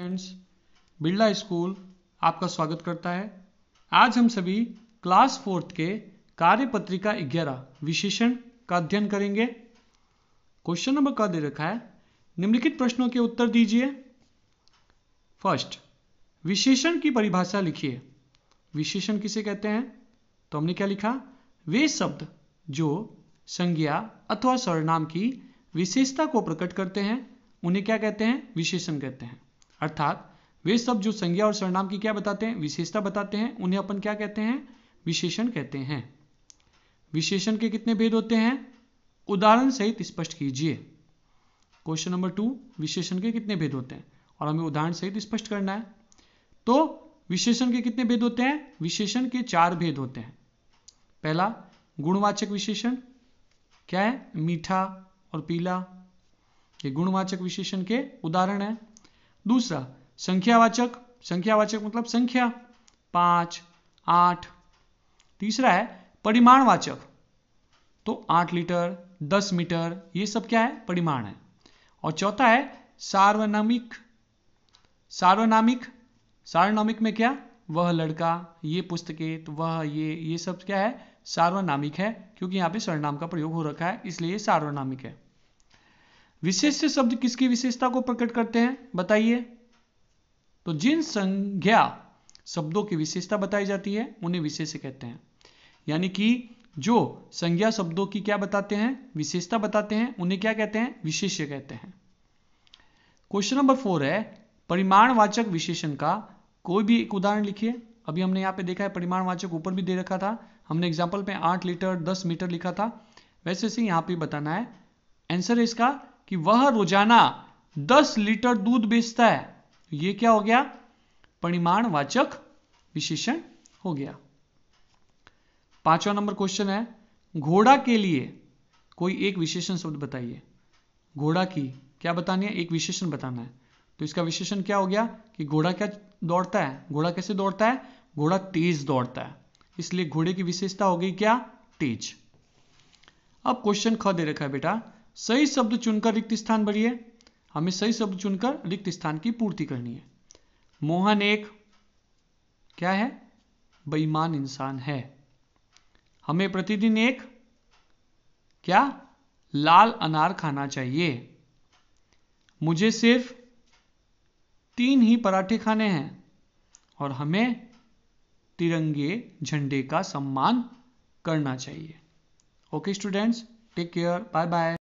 friends Birla school आपका स्वागत करता है आज हम सभी क्लास फोर्थ के कार्य पत्रिका ग्यारह विशेषण का अध्ययन करेंगे क्वेश्चन नंबर का दे रखा है निम्नलिखित प्रश्नों के उत्तर दीजिए फर्स्ट विशेषण की परिभाषा लिखिए विशेषण किसे कहते हैं तो हमने क्या लिखा वे शब्द जो संज्ञा अथवा सर्वनाम की विशेषता को प्रकट करते हैं उन्हें क्या कहते हैं विशेषण कहते हैं अर्थात वे सब जो संज्ञा और सर्वनाम की क्या बताते हैं विशेषता बताते हैं उन्हें अपन क्या कहते हैं विशेषण कहते हैं विशेषण के कितने भेद होते हैं उदाहरण सहित स्पष्ट कीजिए क्वेश्चन नंबर टू विशेषण के कितने भेद होते हैं और हमें उदाहरण सहित स्पष्ट करना है तो विशेषण के कितने भेद होते हैं विशेषण के चार भेद होते हैं पहला गुणवाचक विशेषण क्या है मीठा और पीला ये गुणवाचक विशेषण के उदाहरण है दूसरा संख्यावाचक संख्यावाचक मतलब संख्या पांच आठ तीसरा है परिमाणवाचक तो आठ लीटर दस मीटर ये सब क्या है परिमाण है और चौथा है सार्वनामिक सार्वनामिक सार्वनामिक में क्या वह लड़का ये पुस्तकें तो वह ये ये सब क्या है सार्वनामिक है क्योंकि यहां पे सर्वनाम का प्रयोग हो रखा है इसलिए सार्वनामिक है विशेष्य शब्द किसकी विशेषता को प्रकट करते हैं बताइए तो जिन संज्ञा शब्दों की विशेषता बताई जाती है उन्हें विशेष कहते हैं यानी कि जो संज्ञा शब्दों की क्या बताते हैं विशेषता बताते हैं उन्हें क्या कहते हैं विशेष्य कहते हैं क्वेश्चन नंबर फोर है परिमाणवाचक विशेषण का कोई भी एक उदाहरण लिखिए अभी हमने यहां पे देखा है परिमाणवाचक ऊपर भी दे रखा था हमने एग्जाम्पल पे आठ लीटर दस मीटर लिखा था वैसे से यहां पर बताना है आंसर है इसका कि वह रोजाना 10 लीटर दूध बेचता है यह क्या हो गया परिमाणवाचक विशेषण हो गया पांचवा नंबर क्वेश्चन है घोड़ा के लिए कोई एक विशेषण शब्द बताइए घोड़ा की क्या बतानी है एक विशेषण बताना है तो इसका विशेषण क्या हो गया कि घोड़ा क्या दौड़ता है घोड़ा कैसे दौड़ता है घोड़ा तेज दौड़ता है इसलिए घोड़े की विशेषता हो गई क्या तेज अब क्वेश्चन ख दे रखा है बेटा सही शब्द चुनकर रिक्त स्थान भरिए हमें सही शब्द चुनकर रिक्त स्थान की पूर्ति करनी है मोहन एक क्या है बेईमान इंसान है हमें प्रतिदिन एक क्या लाल अनार खाना चाहिए मुझे सिर्फ तीन ही पराठे खाने हैं और हमें तिरंगे झंडे का सम्मान करना चाहिए okay students take care bye bye